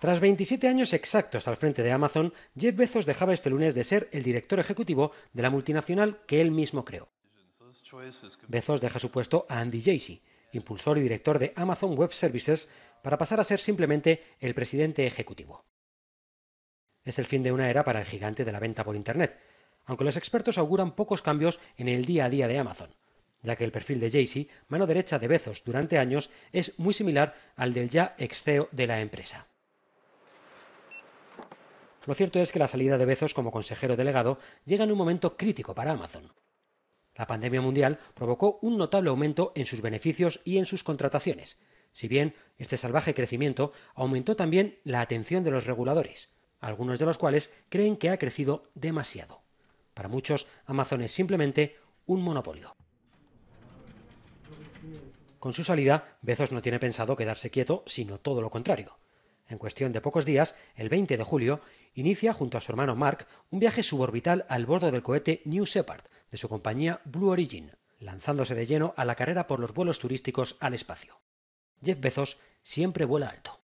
Tras 27 años exactos al frente de Amazon, Jeff Bezos dejaba este lunes de ser el director ejecutivo de la multinacional que él mismo creó. Bezos deja su puesto a Andy Jassy, impulsor y director de Amazon Web Services, para pasar a ser simplemente el presidente ejecutivo. Es el fin de una era para el gigante de la venta por Internet, aunque los expertos auguran pocos cambios en el día a día de Amazon, ya que el perfil de Jassy, mano derecha de Bezos durante años, es muy similar al del ya ex CEO de la empresa. Lo cierto es que la salida de Bezos como consejero delegado llega en un momento crítico para Amazon. La pandemia mundial provocó un notable aumento en sus beneficios y en sus contrataciones, si bien este salvaje crecimiento aumentó también la atención de los reguladores, algunos de los cuales creen que ha crecido demasiado. Para muchos, Amazon es simplemente un monopolio. Con su salida, Bezos no tiene pensado quedarse quieto, sino todo lo contrario. En cuestión de pocos días, el 20 de julio, inicia junto a su hermano Mark un viaje suborbital al bordo del cohete New Shepard de su compañía Blue Origin, lanzándose de lleno a la carrera por los vuelos turísticos al espacio. Jeff Bezos siempre vuela alto.